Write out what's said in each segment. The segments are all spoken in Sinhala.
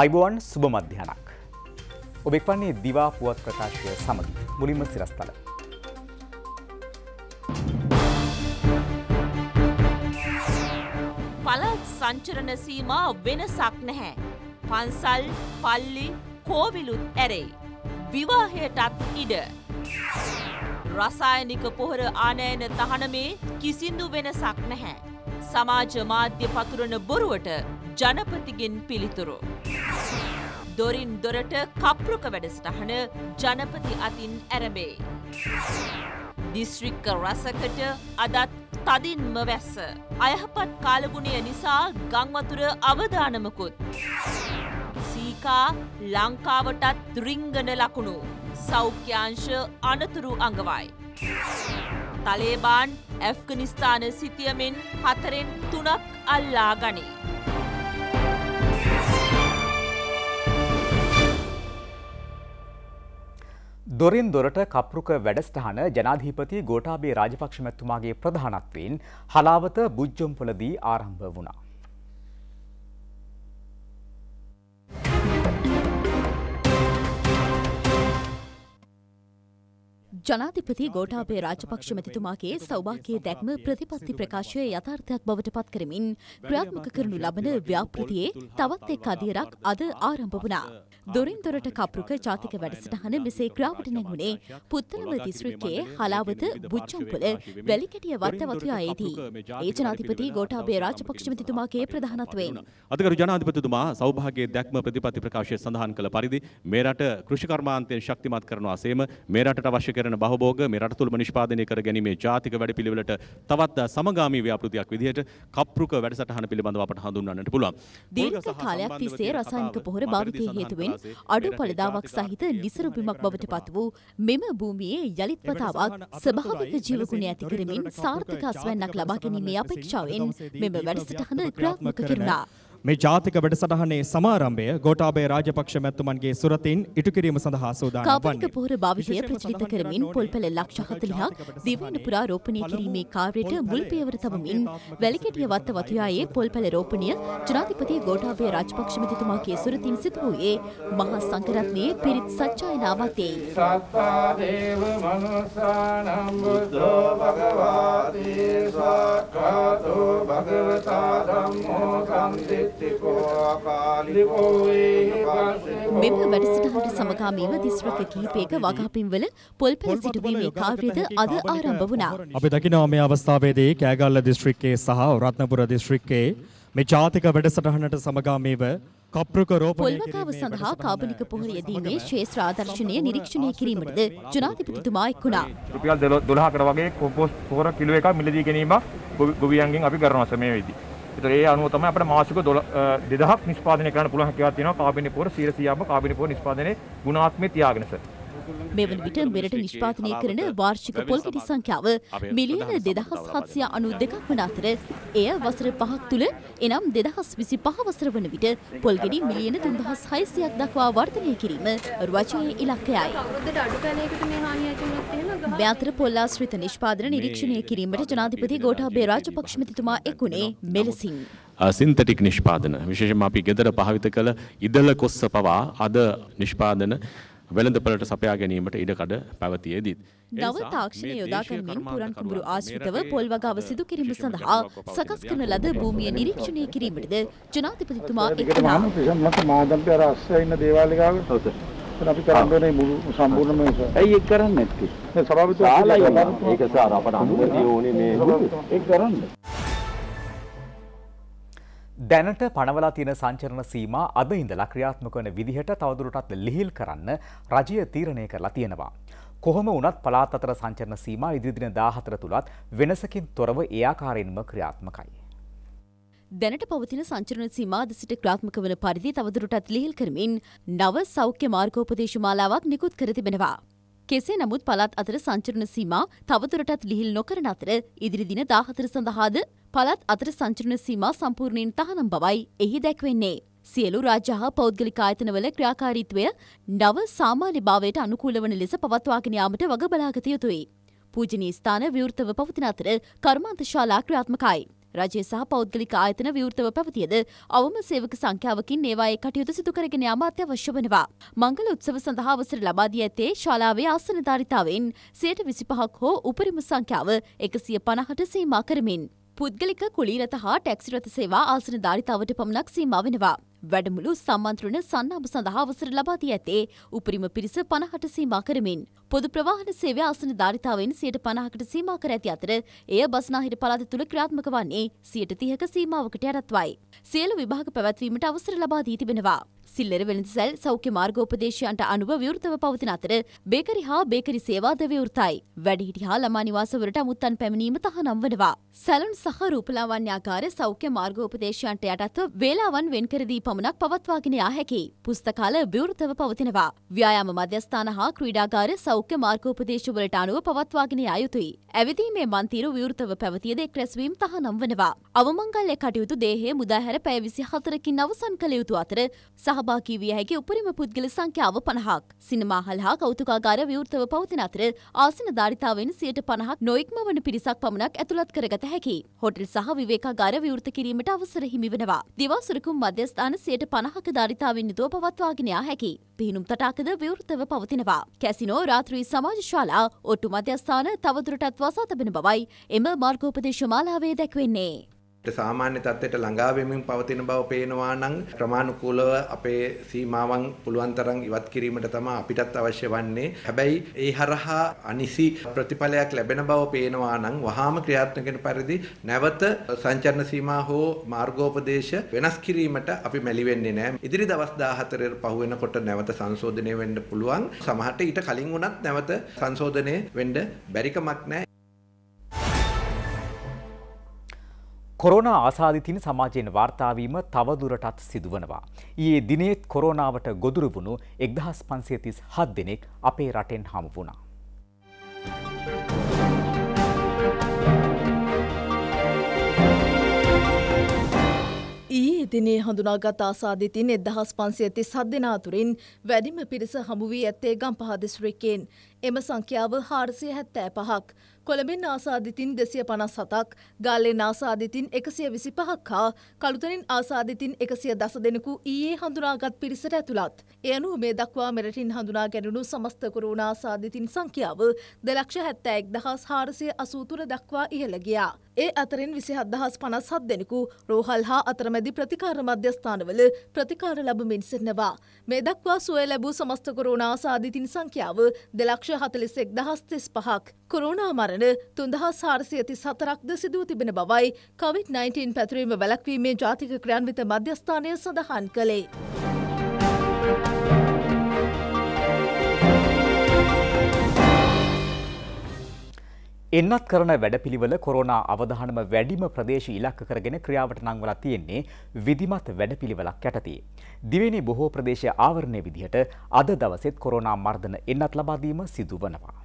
අයිබෝන් සුබ මධ්‍යනක්. ඔබෙක් වන්නේ දිවා පුවත් ප්‍රකාශය සමඟ මුලින්ම සිරස්තල. පළත් සංචරණ සීමා වෙනසක් නැහැ. පන්සල් පල්ලි කෝවිලුත් ඇරෙයි. විවාහයටත් ඉඩ. රසායනික පොහොර ආනයන තහනමේ කිසිදු වෙනසක් නැහැ. සමාජ මාධ්‍ය පතුරන බොරුවට ජනපතිගෙන් පිළිතුරු. දොරින් දොරට කප්රුක වැඩසටහන ජනපති අතින් ඇරඹේ. දිස්ශ්‍රික්ක රසකට අදත් තදින්ම වැස්ස. අයහපත් කාලගුණය නිසා ගංවතුර අවධානමකුත්. සීකා ලංකාවටත් දෘංගන ලකුණු. සෞඛ්‍යංශ අනතුරු අඟවයි. තලේබාන් ඇෆ්ගනිස්ථාන සිතියමෙන් හතරෙන් තුනක් අල්ලා ගනී. දොරින් දොරට කප්රුක වැඩස්ථාන ජනාධීපති ගෝටාබේ රාජපක්ෂ මැතුමාගේ ප්‍රධානත්වයෙන් හලාවත බුජ්ජොම්පොලදී ආරම්භ වුණා. ජනාධිපති ගෝඨාභය රාජපක්ෂ මැතිතුමාගේ සෞභාග්‍ය දැක්ම ප්‍රතිපත්ති ප්‍රකාශය යථාර්ථයක් බවට පත් කරමින් ක්‍රියාත්මක කරනු ලබන ව්‍යාපෘතියේ තවත් එක් අදියරක් අද ආරම්භ වුණා. දොරින් දොරට කප්රුක ජාතික වැඩසටහන මෙසේ ක්‍රාවට නැගුණේ පුත්තලම දිස්ත්‍රික්කයේ හලාවත බුච්චම්පොල වැලිකැටිය වත්තවතුයායේදී. ඒ ජනාධිපති ගෝඨාභය රාජපක්ෂ මැතිතුමාගේ ප්‍රධානත්වයෙන් අධිකරු ජනාධිපතිතුමා සෞභාග්‍ය දැක්ම ප්‍රතිපත්ති ප්‍රකාශය සඳහන් කළ පරිදි මේ රට කෘෂිකර්මාන්තයෙන් ශක්තිමත් කරනවා සේම මේ රටට අවශ්‍ය කරන කරන බහබෝග මේ රට තුළම නිෂ්පාදනය කර ගැනීමේ ජාතික වැඩපිළිවෙලට තවත් සමගාමී ව්‍යාපෘතියක් විදිහට කප්රුක වැඩසටහන පිළිබඳව අපට හඳුන්වන්නට පුළුවන්. දීර්ඝ කාලයක් තිස්සේ රසායනික පොහොර භාවිතය හේතුවෙන් අඩු ඵලදාවක් සහිත ලිසරු බිමක් බවට පත් වූ මෙම භූමියේ යලිත් වතාවක් ස්වභාවික ජීවගුණ ඇති කරමින් සාර්ථක අස්වැන්නක් ලබා ගැනීමේ අපේක්ෂාවෙන් මෙම වැඩසටහන ක්‍රියාත්මක කෙරුණා. මේ ජාතික වැඩසටහනේ සමාරම්භය ගෝඨාභය රාජපක්ෂ මැතිතුමන්ගේ සුරතින් ඉටු කිරීම සඳහා සූදානම් වන්නේ. කාබනික පොහොර භාවිතය ප්‍රචලිත කරමින් පොල්පැල ලක්ෂ 40ක් දිවයින පුරා රෝපණය කිරීමේ කාර්යයට මුල් පියවර තබමින් වැලිකැටිය වත්ත වතුයායේ පොල්පැල රෝපණය ජනාධිපති ගෝඨාභය රාජපක්ෂ මැතිතුමාගේ සුරතින් සිදු වූයේ මහා සංඝරත්නයේ පිරිත් සජ්ජායනාවතේ. සත්තා දේව මනුසානම් බුද්ධෝ භගවාදී සක්ඛාතෝ භගවතා ධම්මෝ සම්දිත් මෙම වැඩසටහනට සමගාමීව දිස්ත්‍රික්ක කිහිපයක වගාපින්වල පොල්පෙළ සිටුවීමේ කාර්යද අද ආරම්භ වුණා. අපි දකිනවා මේ අවස්ථාවේදී කෑගල්ල දිස්ත්‍රික්කයේ සහ රත්නපුර දිස්ත්‍රික්කයේ මේ ජාතික වැඩසටහනට සමගාමීව පොල්වකාව සඳහා කාබනික පොහොර යෙදීමේ ශේෂ්‍ර ආදර්ශනය නිරීක්ෂණය කිරීමටද ජනාධිපතිතුමා එක්ුණා. රුපියල් 12කට වගේ කොම්පෝස්ට් පොහොර කිලෝ එකක් මිලදී ගැනීමක් ගොවියන්ගෙන් අපි කරනවා සමයේ වෙදී. ඒතර ඒ අනුව තමයි අපිට මාසික 2000ක් නිෂ්පාදනය කරන්න පුළුවන් හැකියාවක් තියෙනවා කාබනික පොහොර 100%ක්ම කාබනික පොහොර නිෂ්පාදනයේ ගුණාත්මය තියාගෙන සර්. මෙවන විට මෙරට නිෂ්පාතනය කරන වාර්ෂික පොල්ගෙඩි සංඛ්‍යාව මිලියන දෙදහස් හත්සිය අනු දෙකක් වන අතර එය වසර පහක් තුළ එනම් දෙදහස් විසි පහවසර වන විට පොල්ගෙඩි මිලියන තුන්දහස් හයිසියක් දක්වා වර්ධනය කිරීම රජයේ ඉලක්කයයි. ව්‍යාතර පොල්ලාශ්‍රිත නිෂ්පාදන නිරීක්ෂණය කිරීමට ජනාධිපති ගෝඨාභය රාජපක්ෂමතිතුමා එක්ුණේ මෙලෙසින්. සින්තටික් නිෂ්පාදන විශේෂම අපි ගෙදර භාවිත කළ ඉදල කොස්ස පවා අද නිෂ්පාදන වෙළඳපළට සපයා ගැනීමට ඉඩකඩ පැවතියේදී. නව තාක්ෂණය යොදා ගැනීමෙන් පුරන් කුඹුරු ආශ්‍රිතව පොල් වගාව සිදු කිරීම සඳහා සකස් කරන ලද භූමිය නිරීක්ෂණය කිරීමටද ජනාධිපතිතුමා එක්වනා. මට මාදම්පිය රාශ්‍රය ඉන්න දේවාලේ ගාවට අපි කරන්නේ මුළු සම්පූර්ණම ඇයි ඒක කරන්නේ නැත්තේ? සභාපතිතුමා ඒක සාර අපට අනුමැතිය ඕනේ මේ ඒක කරන්නේ. දැනට පනවලා තියෙන සංචරණ සීමා අද ඉඳලා ක්‍රියාත්මක වන විදිහට තවදුරටත් ලිහිල් කරන්න රජය තීරණය කරලා තියෙනවා. කොහොම වුණත් පළාත් අතර සංචරණ සීමා ඉදිරිදින 14 තුලත් වෙනසකින් තොරව ඒ ආකාරයෙන්ම ක්‍රියාත්මකයි. දැනට පවතින සංචරණ සීමා අද සිට ක්‍රියාත්මක වන පරිදි තවදුරටත් ලිහිල් කරමින් නව සෞඛ්‍ය මාර්ගෝපදේශ මාලාවක් නිකුත් කර තිබෙනවා. කෙසේ නමුත් පළාත් අතර සංචරණ සීමා තවදුරටත් ලිහිල් නොකරන අතර ඉදිරි දින 14 සඳහාද පළත් අතර සංචරණ සීමා සම්පූර්ණයෙන් තහනම් බවයි එහි දැක්වෙන්නේ. සියලු රාජ්‍ය හා පෞද්ගලික ආයතනවල ක්‍රියාකාරීත්වය නව සාමාන්‍යභාවයට අනුකූල වන ලෙස පවත්වාගෙන යාමට වග බලාගත යුතුයි. පූජනීය ස්ථාන විවෘතව පවතින අතර කර්මාන්ත ශාලා ක්‍රියාත්මකයි. රජය සහ පෞද්ගලික ආයතන විවෘතව පැවතියද අවම සේවක සංඛ්‍යාවකින් ඒවායේ කටයුතු සිදු කරගෙන යාම අත්‍යවශ්‍ය වනවා. මංගල උත්සව සඳහා අවසර ලබා දී ඇත්තේ ශාලාවේ ආසන ධාරිතාවෙන් 125ක් හෝ උපරිම සංඛ්‍යාව 150ට සීමා කරමින් පුද්ගලික කුලීරත හා ටැක්සිරත සේවා ආසන ධාරිතාවට පමණක් සීමා වෙනවා. වැඩමුළු සම්මන්ත්‍රණ සන්නාභ සඳහා අවසර ලබා දී ඇත්තේ උපරිම පිරිස 50ට සීමා කරමින් පොදු ප්‍රවාහන සේවය ආසන ධාරිතාවෙන් 150කට සීමා කර ඇති අතර එය බස්නාහිර පළාත තුල ක්‍රියාත්මක වන්නේ 130ක සීමාවකට යටත්වයි. සියලු විභාග පැවැත්වීමට අවසර ලබා දී තිබෙනවා. සිල්ලර වෙළඳසැල් සෞඛ්‍ය මාර්ගෝපදේශයන්ට අනුව විවෘතව පවතින අතර බේකරි හා බේකරි සේවාද විවෘතයි. වැඩිහිටි හා ළමා නිවාසවලට අමුත්තන් පැමිණීම තහනම් වනවා. සැලුන් සහ රූපලාවන්‍යාකාර සෞඛ්‍ය මාර්ගෝපදේශයන්ට යටත්ව වේලාවන් වෙන්කර දී පමණක් පවත්වාගෙන යා හැකි. පුස්තකාල විවෘතව පවතිනවා. ව්‍යායාම මධ්‍යස්ථාන හා ක්‍රීඩාගාර සෞඛ්‍ය මාර්ගෝපදේශවලට අනුව පවත්වාගෙන යා යුතුයි. ඇවිදීමේ මන්තීරු විවෘතව පැවතිය දෙක් රැස්වීම් තහනම් වනවා. අවමංගල්‍ය කටයුතු දේහය මුදාහැර පැය විසි හතරකින් අවසන් කළ යුතු අතර සහභාකී විය හැකි උපරිම පුද්ගල සංඛ්‍යාව පණහක්. සිනමාහල් හා කෞතුකාගාර විවෘතව පවතින අතර ආසන ධාරිතාවෙන් සියට පණහක් නොයික්ම වන පිරිසක් පමණක් ඇතුළත් කරගත හැකි. හොටල් සහ විවේකාගාර විවෘත කිරීමට අවසර හිමිවනවා. දිවා සුරකුම් මධ්‍යස්ථාන සියට පණහක ධරිතාවෙන් යුතුව පවත්වාගෙන යා හැකි. පිහිනුම් තටාකද විවෘතව පවතිනවා. කැසිනෝ රාත්‍රී සමාජ ශාලා ඔට්ටු මධ්‍යස්ථාන තවදුරටත් වසා තබෙන බවයි එම මාර්ගෝපදේශ මාලාවේ දැක්වෙන්නේ. සාමාන්‍ය තත්ත්වයට ළඟා වෙමින් පවතින බව පේනවා නම් ක්‍රමානුකූලව අපේ සීමාවන් පුළුවන් තරම් ඉවත් කිරීමට තමයි අපිටත් අවශ්‍ය වන්නේ. හැබැයි ඒ හරහා අනිසි ප්‍රතිඵලයක් ලැබෙන බව පේනවා නම් වහාම ක්‍රියාත්මක වෙන පරිදි නැවත සංචරණ සීමා හෝ මාර්ගෝපදේශ වෙනස් කිරීමට අපි මැලි වෙන්නේ නැහැ. ඉදිරි දවස් 14 පහු වෙනකොට නැවත සංශෝධනය වෙන්න පුළුවන්. සමහරට ඊට කලින් වුණත් නැවත සංශෝධනය වෙන්න බැරිකමක් නැහැ. කොරෝන ආසාධිතින සමාජයෙන් වාර්තාාවීම තවදුරටත් සිදුවනවා. ඒ දිනේත් කොරෝනාවට ගොදුරු වුණු එක්දහස් පන්සේතිස් හත් දෙනෙක් අපේ රටෙන් හමු වුණා. දිනේ හඳුනාගත් ආසාධිතින් එදහස් පන්සියති සද්ධනාතුරින් වැඩිම පිරිස හමුුවී ඇත්තේ ගම් පහදිස්ත්‍රිකෙන් එම සංඛ්‍යාව හාරසිය හැත්තෑ පහක්. කොළඹෙන් ආසාධිතින් දෙසිය පනස් සතක් ගාලෙන් ආසාධිතින් එකසිය විසි පහක් හා කළුතනින් ආසාධිතින් එකසිය දස දෙනෙකු ඊයේ හඳුනාගත් පිරිසට ඇතුළත්. එයනු මේ දක්වා මෙරටින් හඳුනා ගැනුණු සමස්තකරුණ ආසාධිතින් සංඛ්‍යාව දෙලක්ෂ හැත්තෑක් දහස් හාරසිය අසූතුර දක්වා ඉහළගියා. ඒ අතරින් විසිහත්දහස් පනස් හත් දෙනෙකු රෝහල් හා අතරමැදි ප්‍රතිකාර මධ්‍යස්ථානවල ප්‍රතිකාර ලබමින් සිටනවා. මේ දක්වා සුවය ලැබූ සමස්තකරුණ ආසාධිතින් සංඛ්‍යාව දෙලක්ෂ ලක්ෂ හතලිසෙක් දහස් තිස් පහක් කොරුණා මරණ තුන්දහස් හාරසියති සතරක්ද සිදුව තිබෙන බවයි කවිD-19 පැතුරීම වැලක්වීමේ ජාතික ක්‍රියන්විත මධ්‍යස්ථානය සඳහන් කළේ. එන්නත් කරන වැඩපිළිවෙල කොරෝනා අවධානම වැඩිම ප්‍රදේශ ඉලක්ක කරගෙන ක්‍රියාවට නංවලා තියෙන්නේ විධිමත් වැඩපිළිවෙලක් යටතේ. දිවෙනි බොහෝ ප්‍රදේශය ආවරණය විදිහට අද දවසෙත් කොරෝනා මර්ධන එන්නත් ලබාදීම සිදු වනවා.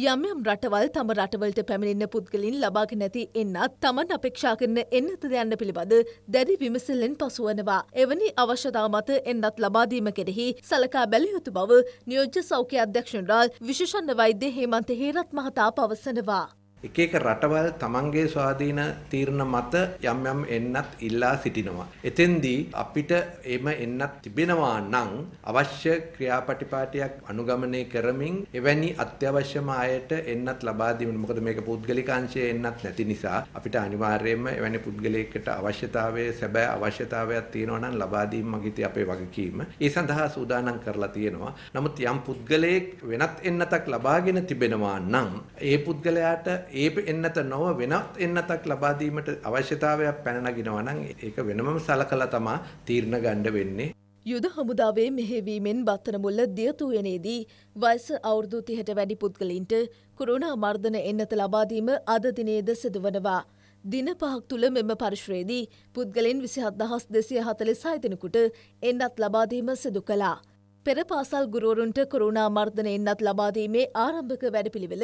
යම් යම් රටවල් තම රටවලට පැමිණෙන්න පුද්ගලින් ලබාගෙන නැති එන්නත් තමන් අපේක්ෂා කරන එන්නත යන්න පිළිබඳ දැඩි විමසල්ලෙන් පසුවනවා. එවැනි අවශ්‍යතාව මත එන්නත් ලබාදීම කෙරෙහි සලකා බැලිය යුතු බව නියෝජ්‍ය සෞඛ්‍ය අධ්‍යක්ෂණරාල් විශෂන්න වෛද්‍ය හේමන්ත හේරත් මහතා පවසනවා. එක එක රටවල් තමන්ගේ ස්වාධීන තීරණ මත යම් යම් එන්නත් ඉල්ලා සිටිනවා. එතෙන්දී අපිට එම එන්නත් තිබෙනවා නම් අවශ්‍ය ක්‍රියාපටිපාටියක් අනුගමනය කරමින් එවැනි අත්‍යවශ්‍යම අයට එන්නත් ලබා දීමන මොකද මේක පුද්ගලික අංශය එන්නත් නැති නිසා අපිට අනිවාර්යයෙන්ම එවැනි පුද්ගලයෙකුට අවශ්‍යතාවයේ සැබෑ අවශ්‍යතාවයක් තියෙනවා නම් ලබා දීම මගිතී අපේ වගකීම. ඒ සඳහා සූදානම් කරලා තියෙනවා. නමුත් යම් පුද්ගලයෙක් වෙනත් එන්නතක් ලබාගෙන තිබෙනවා නම් ඒ පුද්ගලයාට ඒ එන්නත නොව වෙනත් එන්නතක් ලබා දීමට අවශ්‍යතාවයක් පැන නගිනවා නම් ඒක වෙනමම සලකලා තමා තීරණ ගන්න වෙන්නේ. යුද හමුදාවේ මෙහෙවීමෙන් බත්තනමුල්ල දියතුයනේදී වයස අවුරුදු 30ට වැඩි පුද්ගලින්ට කොරෝනා මර්ධන එන්නත ලබා දීම අද දිනේද සිදුවනවා. දින පහක් තුළ මෙම පරිශ්‍රයේදී පුද්ගලයන් 27246 දෙනෙකුට එන්නත් ලබා දීම සිදු කළා. පෙර පාසල් ගුරුවරුන්ට කොරුණා මර්ධනයෙන්න්නත් ලබාදීමේ ආරම්භක වැඩපිළිවෙල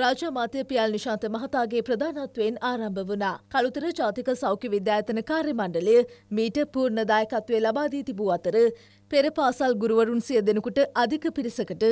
රාජමාත්‍ය පියල් නිශාන්ත මහතාගේ ප්‍රධානත්වයෙන් ආරම්භ වනා. කළුතර ජාතික සෞඛ්‍ය විද්‍යායතන කාර්යමණ්ඩලය මීට පූර්ණදායකත්වය ලබාදී තිබූ අතර පෙර පාසල් ගුරුවරුන් සිය දෙනකුට අධික පිරිසකට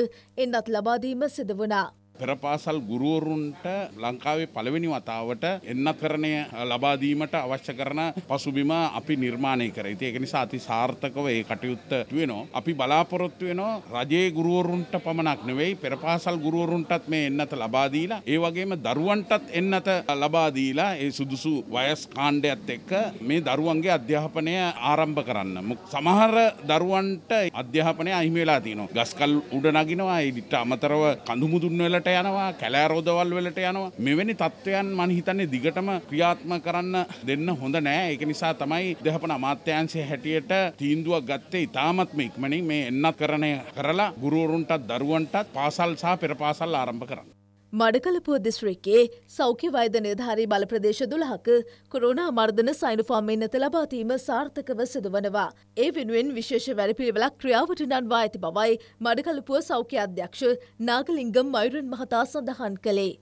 එන්නත් ලබාදීම සිදවනා. පෙරපාසල් ගුරුවරුන්ට ලංකාවේ පළවෙනි වතාවට එන්නකරණය ලබාදීමට අවශ්‍ය කරන පසුබිම අපි නිර්මාණය කර ඉති ඒක නිසා අති සාර්ථකව ඒ කටයුත්ත වෙනවා. අපි බලාපොරොත්තු වෙනවා රජයේ ගුරුවරුන්ට පමණක් නෙවෙයි පෙරපාසල් ගුරුවරුන්ටත් මේ එන්නත ලබාදීලා ඒ වගේම දරුවන්ටත් එන්නත ලබාදීලා ඒ සුදුසු වයස් කාණ්ඩයත් එක්ක මේ දරුවන්ගේ අධ්‍යාපනය ආරම්භ කරන්න. සමහර දරුවන්ට අධ්‍යාපනය අහිමවෙලා තියනවා. ගස්කල් උඩ නගෙනවා ඉට අමතරව කඳුමුදුන් වෙලට වලට යනවා කැලෑරෝදවල් වලට යනවා මෙවැනි තත්ත්වයන් මන් හිතන්නේ දිගටම ක්‍රියාත්ම කරන්න දෙන්න හොඳ නෑ ඒක නිසා තමයි දෙහපන අමාත්‍යංශය හැටියට තීන්දුවක් ගත්තේ ඉතාමත්ම ඉක්මනින් මේ එන්නත් කරණය කරලා ගුරුවරුන්ටත් දරුවන්ටත් පාසල් සහ පෙරපාසල් ආරම්භ කරන්න මඩකලපුව දිස්ත්‍රික්කයේ සෞඛ්‍ය වෛද්‍ය නිලධාරී බල ප්‍රදේශ 12ක කොරෝනා මර්ධන සයිනොෆාම් මෙන්නත ලබා දීම සාර්ථකව සිදු වනවා. ඒ වෙනුවෙන් විශේෂ වැඩපිළිවෙලක් ක්‍රියාවට නංවා ඇති බවයි මඩකලපුව සෞඛ්‍ය අධ්‍යක්ෂ නාගලිංගම් මයුරන් මහතා සඳහන් කළේ.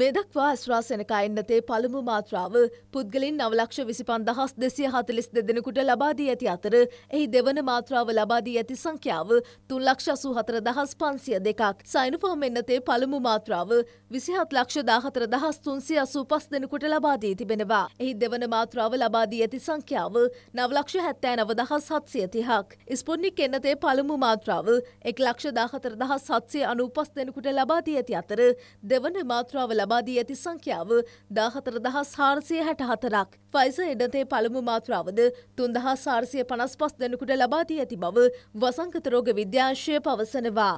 මේ දක්වා ඇස්රාසනකා එන්නතේ පළමු මාත්‍රාව පුද්ගලින් නවලක්ෂ විසිපන් දහස් දෙසිය හතලිස් දෙදෙනකුට ලබාදී ඇති අතර එහි දෙවන මාත්‍රාව ලබාදී ඇති සංඛ්‍යාව තුන්ලක්ෂ අසූ හතර දහස් පන්සිය දෙකක් සයිනුපහම එන්නතේ පළමු මාත්‍රාව විසිහත් ලක්ෂ දාහතර දහස් තුන්සිය අසූ පස් දෙනකුට ලබාදී තිබෙනවා. එහි දෙවන මාත්‍රාව ලබාදී ඇති සංඛ්‍යාව නවලක්ෂ හැත්තෑ නව දහස් හත්සිය තිහක්. ස්පොන්නික් එන්නතේ පළමු මාත්‍රාව එක් ලක්ෂ දාහතර දහස් හත්සිය අනූපස් දෙනකුට ලබාදී ඇති අතර දෙවන මාත්‍රාව ලබාදී ඇති සංඛ්‍යාව දාහතර දහස් හාරසය හැට හතරක්. ෆයිස එඩතේ පළමු මාත්‍රාවද තුන්දහා සාර්සය පනස් පස් දෙනකුට ලබාදී ඇති බව වසංකතරෝග විද්‍යාශය පවසනවා.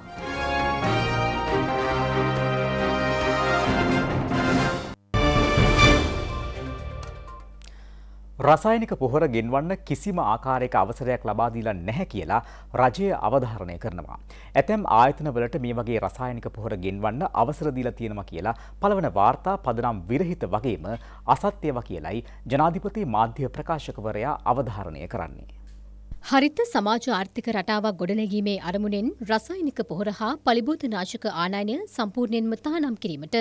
රසායනික පොහොර ගෙන්වන්න කිසිම ආකාරයක අවසරයක් ලබා දීලා නැහැ කියලා රජය අවධාරණය කරනවා. ඇතැම් ආයතනවලට මේ වගේ රසායනික පොහොර ගෙන්වන්න අවසර දීලා තියෙනවා කියලා පළවන වාර්තා පදනම් විරහිත වගේම අසත්‍යව කියලයි ජනාධිපති මාධ්‍ය ප්‍රකාශකවරයා අවධාරණය කරන්නේ. හරිත සමාජ ආර්ථික රටාවක් ගොඩනැගීමේ අරමුණෙන් රසායනික පොහොර හා පලිබෝධනාශක ආනයනය සම්පූර්ණයෙන්ම තහනම් කිරීමට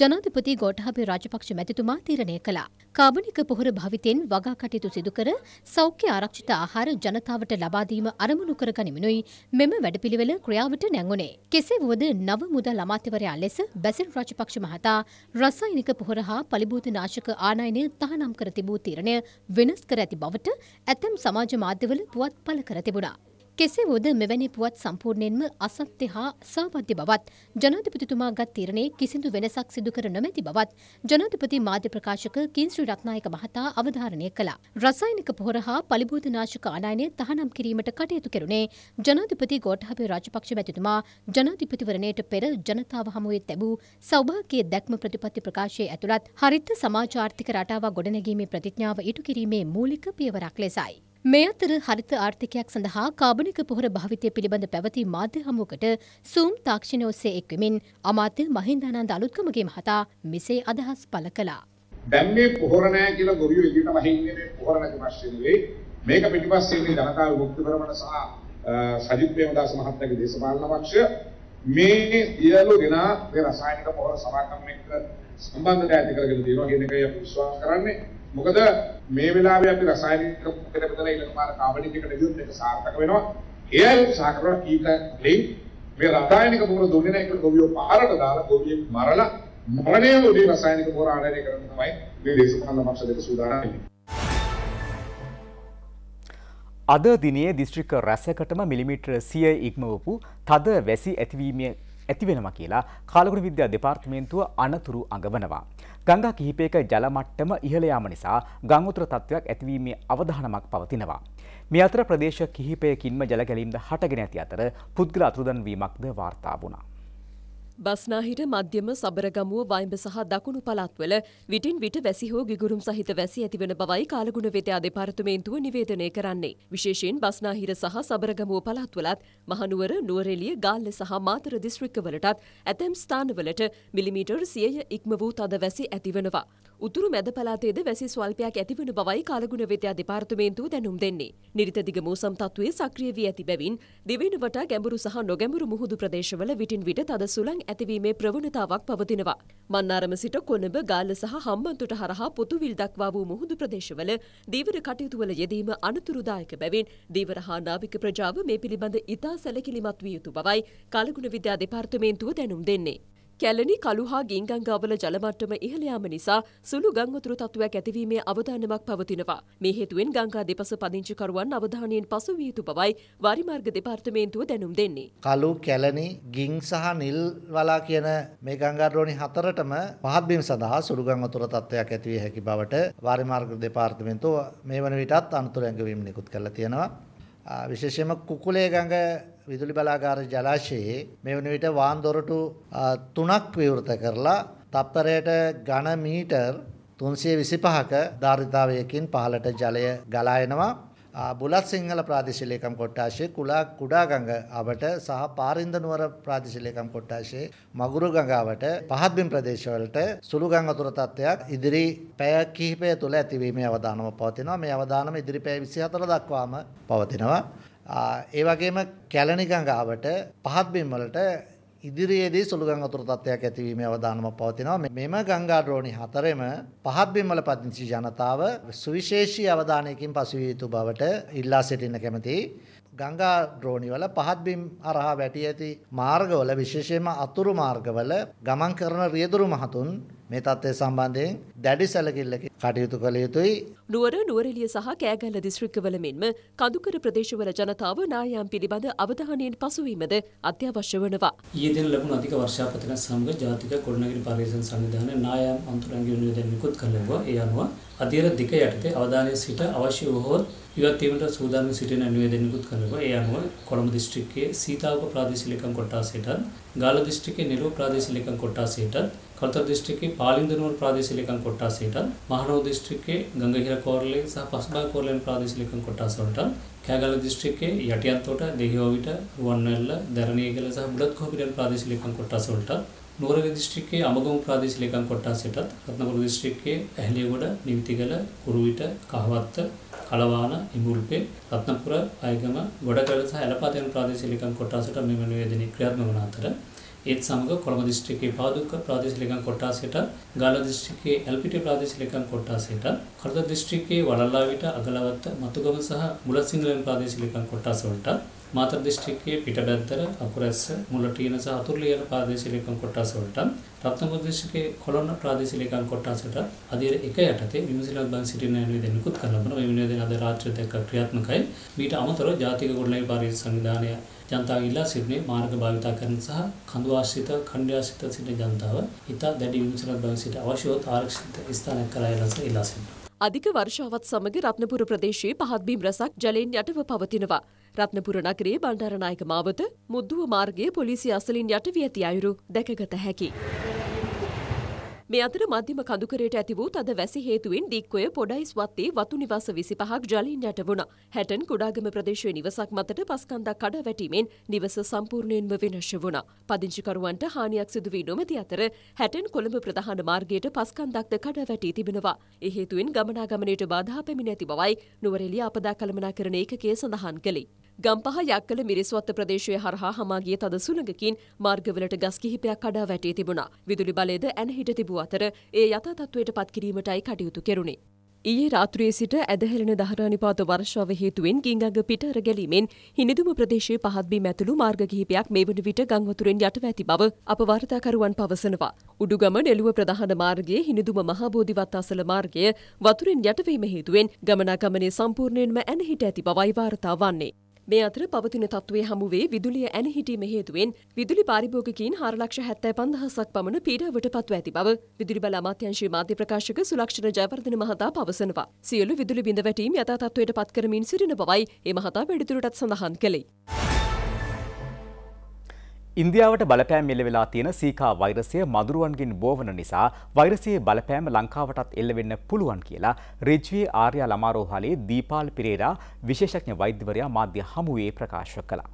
ජනාධිපති ගෝඨාභය රාජපක්ෂ මැතිතුමා තීරණය කළා. කාබනික පොහොර භවිතෙන් වගා කටයුතු සිදු කර සෞඛ්‍ය ආරක්ෂිත ආහාර ජනතාවට ලබා දීම අරමුණු කර ගනිමිනුයි මෙම වැඩපිළිවෙල ක්‍රියාවට නැංගුණේ. කෙසේ වුවද නව මුදල් අමාත්‍යවරයා ලෙස බැසිල් රාජපක්ෂ මහතා රසායනික පොහොර හා පලිබෝධනාශක ආනයනය තහනම් කර තිබූ තීරණය වෙනස් කර ඇති බවට ඇතැම් සමාජ මාධ්‍යවල පුවත් බවත් පළ කර තිබුණා. කෙසේ වුවද මෙවැනි පුවත් සම්පූර්ණයෙන්ම අසත්‍ය හා සාවද්‍ය බවත් ජනාධිපතිතුමා ගත් තීරණේ කිසිදු වෙනසක් සිදු කර නොමැති බවත් ජනාධිපති මාධ්‍ය ප්‍රකාශක කින්ශ්‍රී රත්නායක මහතා අවධාරණය කළා. රසායනික පොහොර හා පලිබෝධනාශක ආනයනය තහනම් කිරීමට කටයුතු කෙරුණේ ජනාධිපති ගෝඨාභය රාජපක්ෂ මැතිතුමා ජනාධිපතිවරණයට පෙර ජනතාව හමුවේ තැබූ සෞභාග්‍යයේ දැක්ම ප්‍රතිපත්ති ප්‍රකාශයේ ඇතුළත් හරිත සමාජ ආර්ථික රටාවක් ගොඩනැගීමේ ප්‍රතිඥාව ඉටු කිරීමේ මූලික පියවරක් ලෙසයි. මේ අතර හරිත ආර්ථිකයක් සඳහා කාබනික පොහොර භාවිතය පිළිබඳ පැවති මාධ්‍ය හමුවකට සූම් තාක්ෂණය ඔස්සේ එක්වමින් අමාත්‍ය මහින්දානන්ද අලුත්කමගේ මහතා මෙසේ අදහස් පළ කළා. දැන් මේ පොහොර නෑ කියලා ගොවියෝ එළියට මහින්නේ පොහොර නැති ප්‍රශ්නේ නෙවෙයි. මේක පිටිපස්සේ ඉන්නේ ජනතා විමුක්ති පෙරමුණ සහ සජිත් ප්‍රේමදාස මහත්මයාගේ දේශපාලන පක්ෂය මේ සියලු දෙනා මේ රසායනික පොහොර සමාගම් එක්ක සම්බන්ධතාවය ඇති කරගෙන තියෙනවා කියන එකයි අපි විශ්වාස කරන්නේ. මොකද මේ වෙලාවේ අපි රසායනික කර බදලා ඊළඟ පාර කාබනික එකට ගියොත් ඒක සාර්ථක වෙනවා. එයයි උත්සාහ කරන කීකලෙන් මේ රසායනික පොර දුන්නේ නැහැ කියලා ගොවියෝ පාරට දාලා ගොවියෙක් මරලා මරණය උදේ රසායනික පොර ආනයනය කරන්න තමයි මේ දේශපාලන පක්ෂ දෙක සූදානම් වෙන්නේ. අද දිනේ දිස්ත්‍රික්ක රැසකටම මිලිමීටර 100 ඉක්මවපු තද වැසි ඇතිවීමේ ඇති වෙනවා කියලා කාලගුණ විද්‍යා දෙපාර්තමේන්තුව අනතුරු අඟවනවා. ගංගා කිහිපයක ජල මට්ටම ඉහළ යාම නිසා ගංගොතර තත්ත්වයක් ඇතිවීමේ අවධානමක් පවතිනවා. මේ අතර ප්‍රදේශ කිහිපයකින්ම ජල ගැලීම්ද හටගෙන ඇති අතර පුද්ගල අතුරුදන් වීමක්ද වාර්තා වුණා. බස්නාහිර මධ්‍යම සබරගමුව වයිඹ සහ දකුණු පළාත්වල විටින් විට වැසි හෝ ගිගුරුම් සහිත වැසි ඇතිවන බවයි කාලගුණ වෙතයා දෙපාර්තමේන්තුව නිවේදනය කරන්නේ. විශේෂයෙන් බස්නාහිර සහ සබරගමුව පළාත්වලත් මහනුවර නුවරෙලිය ගාල්ල සහ මාතර දිස්ත්‍රික්කවලටත් ඇතැම් ස්ථානවලට මිලිමීටර් සියය ඉක්ම වූ තද වැසි ඇතිවනවා. උතුරු මැද පළාතේද වැසි ස්වල්පයක් ඇතිවන බවයි කාලගුණ විද්‍යා දෙපාර්තමේන්තුව දැනුම් දෙන්නේ. නිරිත දිග මෝසම් තත්ත්වයේ සක්‍රිය වී ඇති බැවින් දිවෙන වටා ගැඹුරු සහ නොගැඹුරු මුහුදු ප්‍රදේශවල විටින් විට තද සුළං ඇතිවීමේ ප්‍රවණතාවක් පවතිනවා. මන්නාරම සිට කොළඹ ගාල්ල සහ හම්බන්තොට හරහා පොතුවිල් දක්වා වූ මුහුදු ප්‍රදේශවල දීවර කටයුතුවල යෙදීම අනතුරුදායක බැවින් දීවර හා නාවික ප්‍රජාව මේ පිළිබඳ ඉතා සැලකිලිමත් විය යුතු බවයි කාලගුණ විද්‍යා දෙපාර්තමේන්තුව දැනුම් දෙන්නේ. කැලණි කළු හා ගින්ගංගාවල ජලමට්ටම ඉහළ යාම නිසා සුළු ගංගොතුරු තත්ත්වයක් ඇතිවීමේ අවධානමක් පවතිනවා. මේ හේතුවෙන් ගංගා දෙපස පදිංචිකරුවන් අවධානයෙන් පසු විය යුතු බවයි වරිමාර්ග දෙපාර්තමේන්තුව දැනුම් දෙන්නේ. කළු, කැලණි, ගින් සහ නිල් වලා කියන මේ ගංගා ද්‍රෝණි හතරටම පහත්බිම් සඳහා සුළු ගංගොතුර තත්ත්වයක් ඇති විය හැකි බවට වරිමාර්ග දෙපාර්තමේන්තුව මේ වන විටත් අනතුරු ඇඟවීම් නිකුත් කරලා තියෙනවා. විශේෂයෙන්ම කුකුලේ ගඟ විදුලි බලාගාර ජලාශයේ මේ වන විට වාන් දොරටු තුනක් විවෘත කරලා තප්පරයට ඝන මීටර් 325ක ධාරිතාවයකින් පහළට ජලය ගලා එනවා බුලත් සිංහල ප්‍රාදේශීය ලේකම් කොට්ටාශයේ කුලා කුඩාගඟ අවට සහ පාරින්ද නුවර ප්‍රාදේශීය ලේකම් කොට්ටාශයේ මගුරුගඟ අවට පහත්බිම් ප්‍රදේශවලට සුළු ගං අතුර තත්ත්වයක් ඉදිරි පැය කිහිපය තුළ ඇතිවීමේ අවදානම පවතිනවා මේ අවදානම ඉදිරි පැය 24 දක්වාම පවතිනවා ඒ වගේම කැලණි ගඟ අවට පහත්බිම් වලට ඉදිරියේදී සුළු ගංගා වතුර තත්ත්වයක් ඇතිවීමේ අවදානමක් පවතිනවා. මෙම ගංගා ද්‍රෝණි හතරෙම පහත් බිම්වල පදිංචි ජනතාව සුවිශේෂී අවධානයකින් පසුවිය යුතු බවට ඉල්ලා සිටින්න කැමැතියි. ගංගා ද්‍රෝණි වල පහත් බිම් හරහා වැටි ඇති මාර්ගවල විශේෂයෙන්ම අතුරු මාර්ගවල ගමන් කරන රියදුරු මහතුන් මේ தත්ත්වය සම්බන්ධයෙන් දැඩි සැලකිල්ලකින් කටයුතු කළ යුතුයි. නුවර නුවරඑළිය සහ කෑගල්ල දිස්ත්‍රික්කවල මෙන්ම කඳුකර ප්‍රදේශවල ජනතාව නායම් පිළිබඳ අවධානයෙන් පසුවීමද අත්‍යවශ්‍ය වනවා. ඊයේ දින ලැබුණු අධික වර්ෂාපතන සමග ජාතික ගොඩනැගිලි පරිශන සංවිධානය නායම් අන්තරංග විනෝදයෙන් නිකුත් කළවා. ඒ අනුව අධිර දෙක යටතේ අවධානය සිට අවශ්‍ය වූ ඉවත් වීමට සූදානම් සිටින නිවේදනය නිකුත් කරනවා. ඒ අනුව කොළඹ දිස්ත්‍රික්කයේ සීතාවක ප්‍රාදේශීය ලේකම් කොට්ටාසයටත් ගාල්ල දිස්ත්‍රික්කයේ නිරෝ ප්‍රාදේශීය ලේකම් කොට්ටාසයටත් කල්තර දිස්ත්‍රික්කයේ පාලින්ද නුවර ප්‍රාදේශීය ලේකම් කොට්ටාසයට, මහනුවර දිස්ත්‍රික්කයේ ගංගාහිර කෝරළේ සහ පස්බා කෝරළෙන් ප්‍රාදේශීය ලේකම් කොට්ටාස වලට, කෑගල දිස්ත්‍රික්කයේ යටියන්තෝට, දෙහිවවිට, රුවන්වැල්ල, දැරණියගල සහ බුලත්කෝපිරන් ප්‍රාදේශීය ලේකම් කොට්ටාස වලට, නුවරග දිස්ත්‍රික්කයේ අමගම ප්‍රාදේශීය ලේකම් කොට්ටාසයටත්, රත්නපුර දිස්ත්‍රික්කයේ ඇහැලියගොඩ, නිවිතිගල, කුරුවිට, කහවත්ත, කලවාන ඉඹුල්පේ රත්නපුර අයගම ගොඩකඩ සහ ඇලපතෙන් ප්‍රාදේශීය ලේකම් කොට්ටාසට මෙම නිවේදනය ක්‍රියාත්මක වන අතර ඒත් සමඟ කොළඹ දිස්ත්‍රික්කයේ පාදුක්ක ප්‍රාදේශීය ලේකම් කොට්ටාසයට, ගාල්ල දිස්ත්‍රික්කයේ ඇල්පිටිය ප්‍රාදේශීය ලේකම් කොට්ටාසයට, කඩුව දිස්ත්‍රික්කයේ වලල්ලාවිට අගලවත්ත මතුගම සහ මුලසිංගලම් ප්‍රාදේශීය ලේකම් කොට්ටාස වලට මාතර දිස්ත්‍රික්කයේ පිටබැත්තර අකුරැස්ස මුලටියන සහ අතුරුලියන ප්‍රාදේශීය ලේකම් කොටස් වලට රත්නපුර දිස්ත්‍රික්කයේ කොළොන්න ප්‍රාදේශීය ලේකම් කොටසට අධීර 1 යටතේ විමසිලත් බන් සිටින නිවේදන නිකුත් කර ලබන මේ නිවේදන අද රාත්‍රිය දක්වා ක්‍රියාත්මකයි මීට අමතරව ජාතික ගොඩනැගිලි පරිදි සංවිධානය ජනතාව ඉල්ලා සිටිනේ මාර්ග භාවිතා කරන සහ කඳු ආශ්‍රිත ඛණ්ඩ ආශ්‍රිත සිටින ජනතාව ඉතා දැඩි විමසිලත් බන් සිට අවශ්‍යවත් ආරක්ෂිත ස්ථානයක් කරා යලස ඉල්ලා සිටිනවා අධික වර්ෂාවත් සමග රත්නපුර ප්‍රදේශයේ පහත් බිම් රසක් ජලයෙන් යටව පවතිනවා රත්නපුර නගරේ බණ්ඩාරනායක මාවත මුද්දුව මාර්ගයේ පොලිසිය අසලින් යට වී ඇති අයුරු දැකගත හැකි. මේ අතර මධ්‍යම කඳුකරයට ඇති වූ තද වැසි හේතුවෙන් දික්කොය පොඩයිස් වත්තේ වතු නිවාස විසි පහක් ජලින් යට වුණ හැටන් කුඩාගම ප්‍රදේශය නිවසක් මතට පස්කන්දක් කඩ වැටීමෙන් නිවස සම්පූර්ණයෙන්ම වෙනශ වුණ. පදිංචිකරුවන්ට හානියක් සිදුවී නොමති අතර හැටන් කොළඹ ප්‍රධාන මාර්ගයට පස්කන්දක්ද කඩ වැටී තිබෙනවා. එහේතුවෙන් ගමනාගමනයට බාධා පැමිණ ඇති බවයි නුවරෙලිය අපදා කළමනා කරන ඒකකය සඳහන් කළේ. ගම්පහ යක්කල මිරිස්වත්ත ප්‍රදේශය හරහා හමාගේ තද සුළඟකින් මාර්ගවලට ගස් කිහිපයක් කඩා වැටී තිබුණා. විදුලි බලයද ඇන හිට තිබූ අතර ඒ යථා තත්ත්වයට පත්කිරීමටයි කටයුතු කෙරුණේ. ඊයේ රාත්‍රියේ සිට ඇදහෙළෙන දහරානිපාත වර්ෂාව හේතුවෙන් ගිංගඟ පිට අර ගැලීමෙන් හිනිදුම ප්‍රදේශයේ පහත් බිම් ඇතුළු මාර්ග කිහිපයක් මේ වන විට ගං වතුරෙන් යටව ඇති බව අප වාර්තාකරුවන් පවසනවා. උඩුගම නෙළුව ප්‍රධාන මාර්ගයේ හිනිදුම මහබෝධිවත් අසල මාර්ගය වතුරෙන් යටවීම හේතුවෙන් ගමනාගමනය සම්පූර්ණයෙන්ම ඇනහිට ඇති බවයි වාර්තා වන්නේ. මේ අතර පවතින තත්ත්වය හමුවේ විදුලිය ඇනහිටීම හේතුවෙන් විදුලි පාරිභෝගකින් හාරලක්ෂ හැත්තෑ පන්දහසක් පමණ පීඩාවට පත්ව ඇති බව විදුලි බල අමාත්‍යංශයේ මාධ්‍ය ප්‍රකාශක සුලක්ෂණ ජයවර්ධන මහතා පවසනවා. සියලු විදුලි බිඳවැටීම් යථා තත්ත්වයට පත් කරමින් සිටින බවයි ඒ මහතා වැඩිදුරටත් සඳහන් කළේ. ඉන්දියාවට බලපෑම් එල්ල වෙලා තියෙන සීකා වෛරසය මදුරුවන්ගෙන් බෝවන නිසා වෛරසයේ බලපෑම ලංකාවටත් එල්ල වෙන්න පුළුවන් කියලා රිජ්වී ආර්ය ළමාරෝහලේ දීපාල් පිරේරා විශේෂඥ වෛද්‍යවරයා මාධ්‍ය හමුවේ ප්‍රකාශ කළා.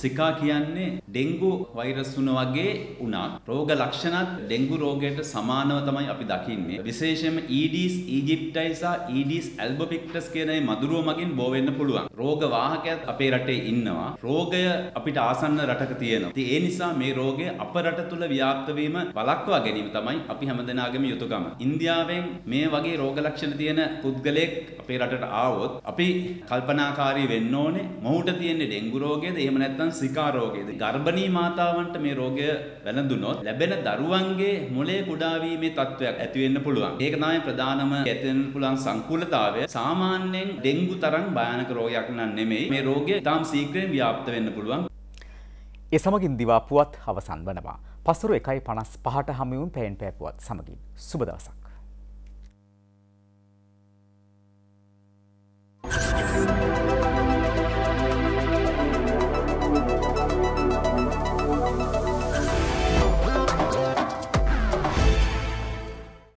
සිකා කියන්නේ ඩෙංගු වෛරස් වුණ වගේ වුණා. රෝග ලක්ෂණත් ඩෙංගු රෝගයට සමානව තමයි අපි දකින්නේ. විශේෂයෙන්ම ඊඩීස් ඊජිප්ටයි සහ ඊඩීස් ඇල්බොපික්ටස් කියන මේ මදුරුව මගින් බෝ වෙන්න පුළුවන්. රෝග වාහකයන් අපේ රටේ ඉන්නවා. රෝගය අපිට ආසන්න රටක තියෙනවා. ඉතින් ඒ නිසා මේ රෝගය අප රට තුල ව්‍යාප්ත වීම වළක්වා ගැනීම තමයි අපි හැමදෙනාගේම යුතුයකම. ඉන්දියාවෙන් මේ වගේ රෝග ලක්ෂණ තියෙන පුද්ගලයෙක් අපේ රටට ආවොත් අපි කල්පනාකාරී වෙන්න ඕනේ. මොහුට තියෙන ඩෙංගු රෝගයද එහෙම නැත්නම් සිකා රෝගයද ගර්භණී මාතාවන්ට මේ රෝගය වැළඳුනොත් ලැබෙන දරුවන්ගේ මොළයේ කුඩා වීමේ තත්ත්වයක් ඇති වෙන්න පුළුවන්. ඒක තමයි ප්‍රධානම ඇති වෙන්න පුළුවන් සංකූලතාවය. සාමාන්‍යයෙන් ඩෙන්ගු තරම් භයානක රෝගයක් නම් නෙමෙයි. මේ රෝගය තාම ශීඝ්‍රයෙන් ව්‍යාප්ත වෙන්න පුළුවන්. ඒ සමගින් දිවා පුවත් අවසන් වනවා. පසුරු 1.55ට හමුවුම් පැයෙන් පෑපුවත් සමගින් සුබ දවසක්.